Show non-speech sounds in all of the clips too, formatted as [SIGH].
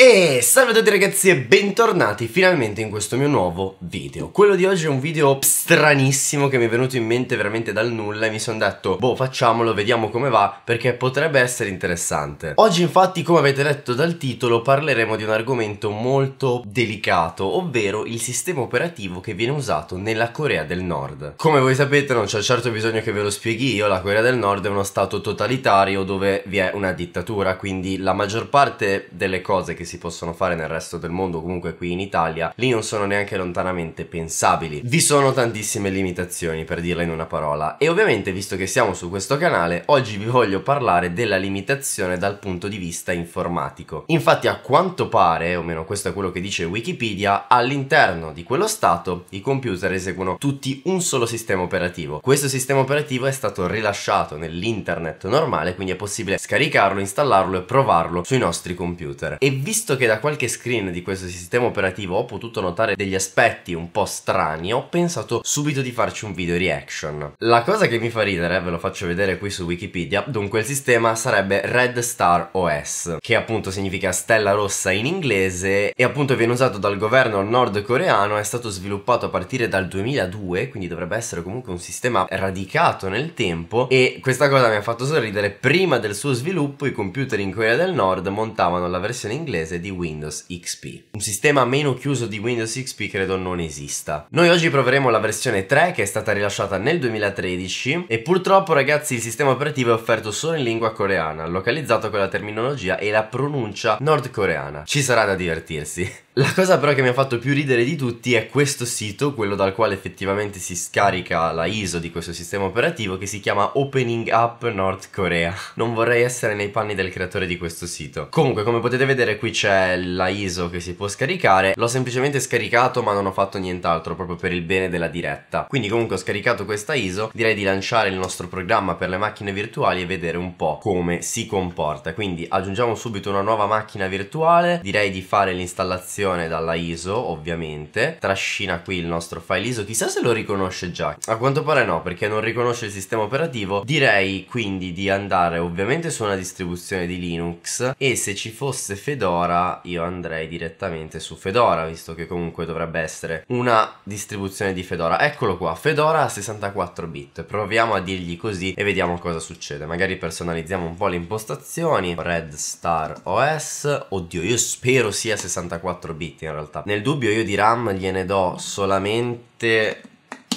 E salve a tutti ragazzi e bentornati finalmente in questo mio nuovo video Quello di oggi è un video stranissimo che mi è venuto in mente veramente dal nulla E mi sono detto, boh facciamolo, vediamo come va Perché potrebbe essere interessante Oggi infatti come avete letto dal titolo parleremo di un argomento molto delicato Ovvero il sistema operativo che viene usato nella Corea del Nord Come voi sapete non c'è certo bisogno che ve lo spieghi io La Corea del Nord è uno stato totalitario dove vi è una dittatura Quindi la maggior parte delle cose che si possono fare nel resto del mondo, comunque qui in Italia, lì non sono neanche lontanamente pensabili. Vi sono tantissime limitazioni, per dirla in una parola. E ovviamente, visto che siamo su questo canale, oggi vi voglio parlare della limitazione dal punto di vista informatico. Infatti, a quanto pare, o meno questo è quello che dice Wikipedia, all'interno di quello stato i computer eseguono tutti un solo sistema operativo. Questo sistema operativo è stato rilasciato nell'internet normale, quindi è possibile scaricarlo, installarlo e provarlo sui nostri computer. E vi Visto che da qualche screen di questo sistema operativo ho potuto notare degli aspetti un po' strani, ho pensato subito di farci un video reaction. La cosa che mi fa ridere, ve lo faccio vedere qui su Wikipedia, dunque il sistema sarebbe Red Star OS, che appunto significa stella rossa in inglese e appunto viene usato dal governo nordcoreano, è stato sviluppato a partire dal 2002, quindi dovrebbe essere comunque un sistema radicato nel tempo e questa cosa mi ha fatto sorridere, prima del suo sviluppo i computer in Corea del Nord montavano la versione inglese inglese di Windows XP. Un sistema meno chiuso di Windows XP credo non esista. Noi oggi proveremo la versione 3 che è stata rilasciata nel 2013 e purtroppo ragazzi il sistema operativo è offerto solo in lingua coreana, localizzato con la terminologia e la pronuncia nordcoreana. Ci sarà da divertirsi. La cosa però che mi ha fatto più ridere di tutti è questo sito, quello dal quale effettivamente si scarica la ISO di questo sistema operativo che si chiama Opening Up North Korea. Non vorrei essere nei panni del creatore di questo sito. Comunque, come potete vedere qui c'è la ISO che si può scaricare. L'ho semplicemente scaricato ma non ho fatto nient'altro proprio per il bene della diretta. Quindi comunque ho scaricato questa ISO, direi di lanciare il nostro programma per le macchine virtuali e vedere un po' come si comporta. Quindi aggiungiamo subito una nuova macchina virtuale, direi di fare l'installazione estrazione dalla ISO, ovviamente. Trascina qui il nostro file ISO, chissà se lo riconosce già. A quanto pare no, perché non riconosce il sistema operativo. Direi quindi di andare ovviamente su una distribuzione di Linux e se ci fosse Fedora io andrei direttamente su Fedora, visto che comunque dovrebbe essere una distribuzione di Fedora. Eccolo qua, Fedora a 64 bit. Proviamo a dirgli così e vediamo cosa succede. Magari personalizziamo un po' le impostazioni. Red Star OS, oddio io spero sia 64 bit bit in realtà. Nel dubbio io di RAM gliene do solamente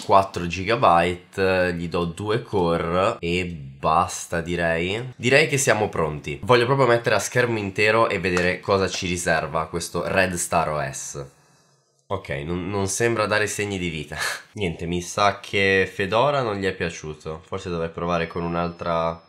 4 GB, gli do 2 core e basta direi. Direi che siamo pronti. Voglio proprio mettere a schermo intero e vedere cosa ci riserva questo Red Star OS. Ok, non, non sembra dare segni di vita. [LAUGHS] Niente, mi sa che Fedora non gli è piaciuto. Forse dovrei provare con un'altra...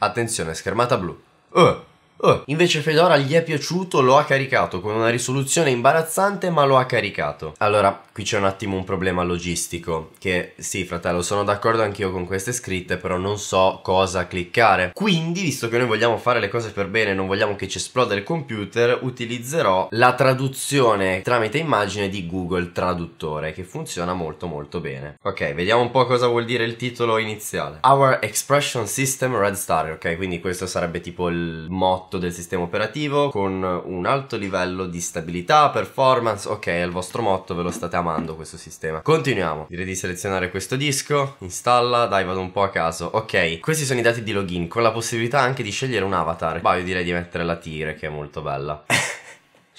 Attenzione, schermata blu. Oh! Oh, invece Fedora gli è piaciuto, lo ha caricato con una risoluzione imbarazzante, ma lo ha caricato. Allora, qui c'è un attimo un problema logistico, che sì, fratello, sono d'accordo anch'io con queste scritte, però non so cosa cliccare. Quindi, visto che noi vogliamo fare le cose per bene, non vogliamo che ci esploda il computer, utilizzerò la traduzione tramite immagine di Google Traduttore, che funziona molto molto bene. Ok, vediamo un po' cosa vuol dire il titolo iniziale. Our Expression System Red Star, ok? Quindi questo sarebbe tipo il motto botto del sistema operativo con un alto livello di stabilità, performance, ok è il vostro motto, ve lo state amando questo sistema. Continuiamo, direi di selezionare questo disco, installa, dai vado un po' a caso, ok questi sono i dati di login con la possibilità anche di scegliere un avatar, ma io direi di mettere la tigre che è molto bella. [LAUGHS]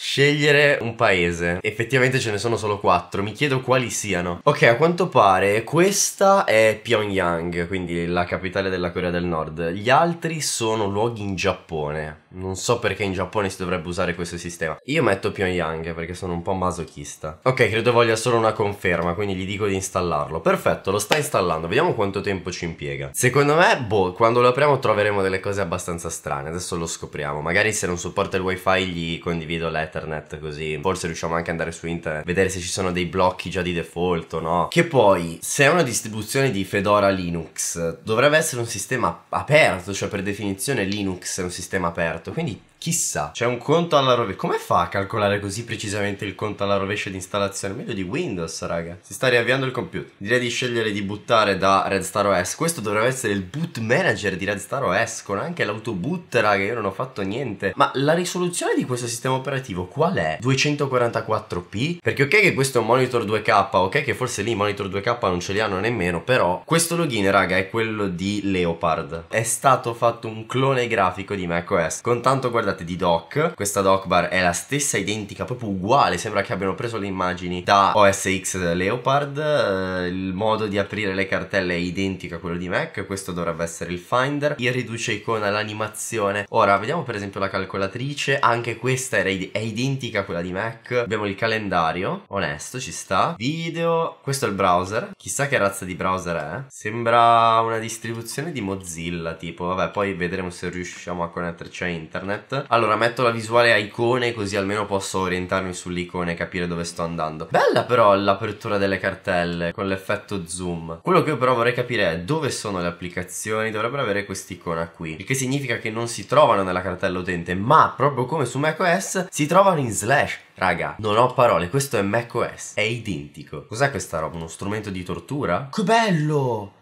Scegliere un paese. Effettivamente ce ne sono solo quattro, mi chiedo quali siano. Ok, a quanto pare questa è Pyongyang, quindi la capitale della Corea del Nord. Gli altri sono luoghi in Giappone. Non so perché in Giappone si dovrebbe usare questo sistema. Io metto Pyongyang perché sono un po' masochista. Ok, credo voglia solo una conferma, quindi gli dico di installarlo. Perfetto, lo sta installando, vediamo quanto tempo ci impiega. Secondo me, boh, quando lo apriamo troveremo delle cose abbastanza strane. Adesso lo scopriamo. Magari se non supporta il wifi gli condivido l'ether Ethernet così forse riusciamo anche ad andare su internet, vedere se ci sono dei blocchi già di default o no. Che poi, se è una distribuzione di Fedora Linux, dovrebbe essere un sistema aperto, cioè per definizione Linux è un sistema aperto, quindi Chissà, c'è un conto alla rovescia. Come fa a calcolare così precisamente il conto alla rovescia di installazione? Meglio di Windows, raga. Si sta riavviando il computer. Direi di scegliere di buttare da Red Star OS. Questo dovrebbe essere il boot manager di Red Star OS con anche l'autoboot, raga. Io non ho fatto niente. Ma la risoluzione di questo sistema operativo qual è? 244p? Perché ok che questo è un monitor 2K, ok che forse lì i monitor 2K non ce li hanno nemmeno, però questo login, raga, è quello di Leopard. È stato fatto un clone grafico di macOS. Con tanto guardate guardate di Doc questa Doc bar è la stessa identica, proprio uguale, sembra che abbiano preso le immagini da OSX Leopard, eh, il modo di aprire le cartelle è identico a quello di Mac, questo dovrebbe essere il Finder, il riduce icona, l'animazione. Ora, vediamo per esempio la calcolatrice, anche questa è identica a quella di Mac, abbiamo il calendario, onesto, ci sta, video, questo è il browser, chissà che razza di browser è, sembra una distribuzione di Mozilla, tipo, vabbè, poi vedremo se riusciamo a connetterci a internet. Allora metto la visuale a icone così almeno posso orientarmi sull'icone e capire dove sto andando. Bella però l'apertura delle cartelle con l'effetto zoom. Quello che io però vorrei capire è dove sono le applicazioni, dovrebbero avere quest'icona qui. Il che significa che non si trovano nella cartella utente ma proprio come su macOS si trovano in slash. Raga, non ho parole, questo è macOS, è identico. Cos'è questa roba? Uno strumento di tortura? Che bello!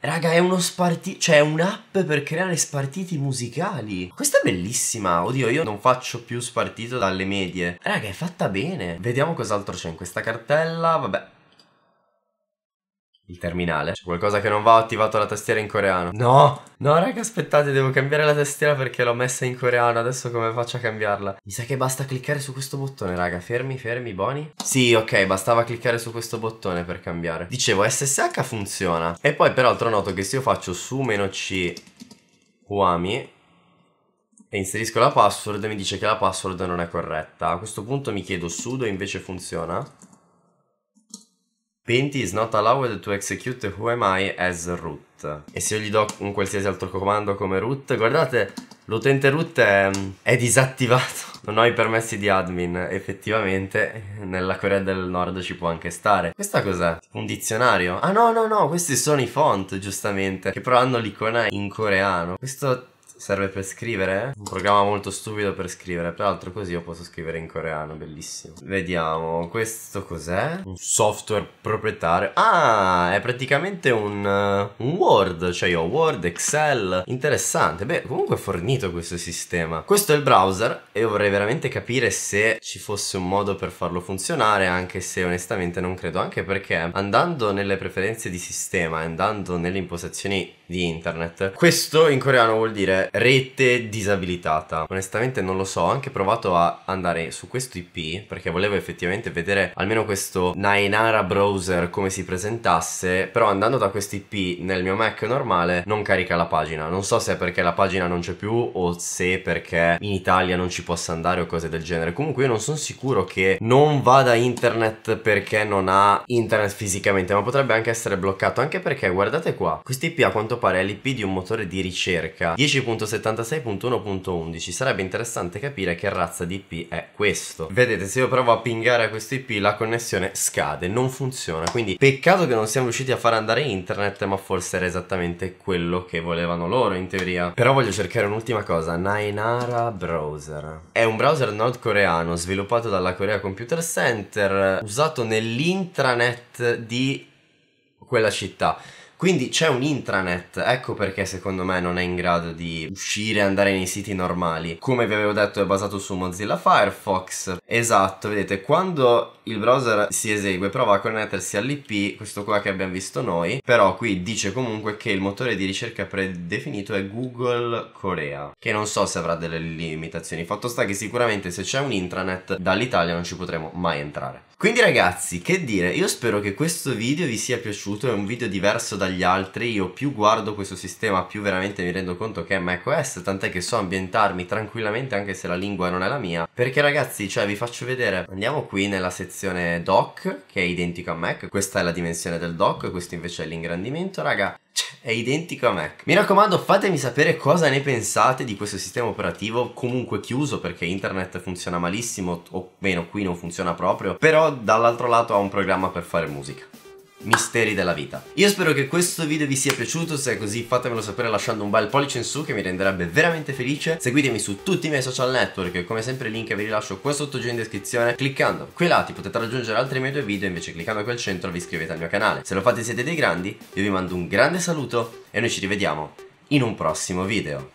Raga, è uno spartito, cioè un'app per creare spartiti musicali. Questa è bellissima, oddio, io non faccio più spartito dalle medie. Raga, è fatta bene. Vediamo cos'altro c'è in questa cartella, vabbè il terminale. C'è qualcosa che non va, ho attivato la tastiera in coreano. No, no raga, aspettate, devo cambiare la tastiera perché l'ho messa in coreano, adesso come faccio a cambiarla? Mi sa che basta cliccare su questo bottone, raga, fermi, fermi, boni. Sì, ok, bastava cliccare su questo bottone per cambiare. Dicevo, SSH funziona. E poi peraltro noto che se io faccio su C Huami e inserisco la password mi dice che la password non è corretta. A questo punto mi chiedo sudo invece funziona? Paint is not allowed to execute who am I as root. E se io gli do un qualsiasi altro comando come root, guardate, l'utente root è, è, disattivato. [LAUGHS] Non ho i permessi di admin, effettivamente nella Corea del Nord ci può anche stare. Questa cos'è? Un dizionario? Ah no no no, questi sono i font giustamente, che però hanno l'icona in coreano. Questo serve per scrivere? Un programma molto stupido per scrivere. Peraltro così io posso scrivere in coreano, bellissimo. Vediamo, questo cos'è? Un software proprietario. Ah, è praticamente un, uh, un Word, cioè io ho Word, Excel. Interessante. Beh, comunque è fornito questo sistema. Questo è il browser e io vorrei veramente capire se ci fosse un modo per farlo funzionare, anche se onestamente non credo, anche perché andando nelle preferenze di sistema e andando nelle impostazioni di internet. Questo in coreano vuol dire rete disabilitata. Onestamente non lo so, ho anche provato a andare su questo IP perché volevo effettivamente vedere almeno questo Nainara browser come si presentasse, però andando da questo IP nel mio Mac normale non carica la pagina. Non so se è perché la pagina non c'è più o se perché in Italia non ci possa andare o cose del genere. Comunque io non sono sicuro che non vada internet perché non ha internet fisicamente, ma potrebbe anche essere bloccato, anche perché guardate qua, questo IP a quanto quanto pare all'IP di un motore di ricerca 10.76.1.11 sarebbe interessante capire che razza di IP è questo vedete se io provo a pingare a questo IP la connessione scade non funziona quindi peccato che non siamo riusciti a far andare internet ma forse era esattamente quello che volevano loro in teoria però voglio cercare un'ultima cosa Nainara Browser è un browser nordcoreano sviluppato dalla Korea Computer Center usato nell'intranet di quella città quindi c'è un intranet, ecco perché secondo me non è in grado di uscire e andare nei siti normali. Come vi avevo detto è basato su Mozilla Firefox. Esatto, vedete, quando il browser si esegue prova a connettersi all'IP, questo qua che abbiamo visto noi, però qui dice comunque che il motore di ricerca predefinito è Google Corea, che non so se avrà delle limitazioni. Fatto sta che sicuramente se c'è un intranet dall'Italia non ci potremo mai entrare. Quindi ragazzi, che dire, io spero che questo video vi sia piaciuto, è un video diverso dagli altri, io più guardo questo sistema più veramente mi rendo conto che è macOS, tant'è che so ambientarmi tranquillamente anche se la lingua non è la mia, perché ragazzi, cioè vi faccio vedere, andiamo qui nella sezione dock, che è identico a Mac, questa è la dimensione del dock, questo invece è l'ingrandimento, raga, è identico a Mac. Mi raccomando fatemi sapere cosa ne pensate di questo sistema operativo comunque chiuso perché internet funziona malissimo o meno qui non funziona proprio però dall'altro lato ha un programma per fare musica misteri della vita. Io spero che questo video vi sia piaciuto, se è così fatemelo sapere lasciando un bel pollice in su che mi renderebbe veramente felice. Seguitemi su tutti i miei social network come sempre il link vi rilascio qua sotto giù in descrizione. Cliccando qui lati potete raggiungere altri miei due video, invece cliccando qui al centro vi iscrivete al mio canale. Se lo fate siete dei grandi, io vi mando un grande saluto e noi ci rivediamo in un prossimo video.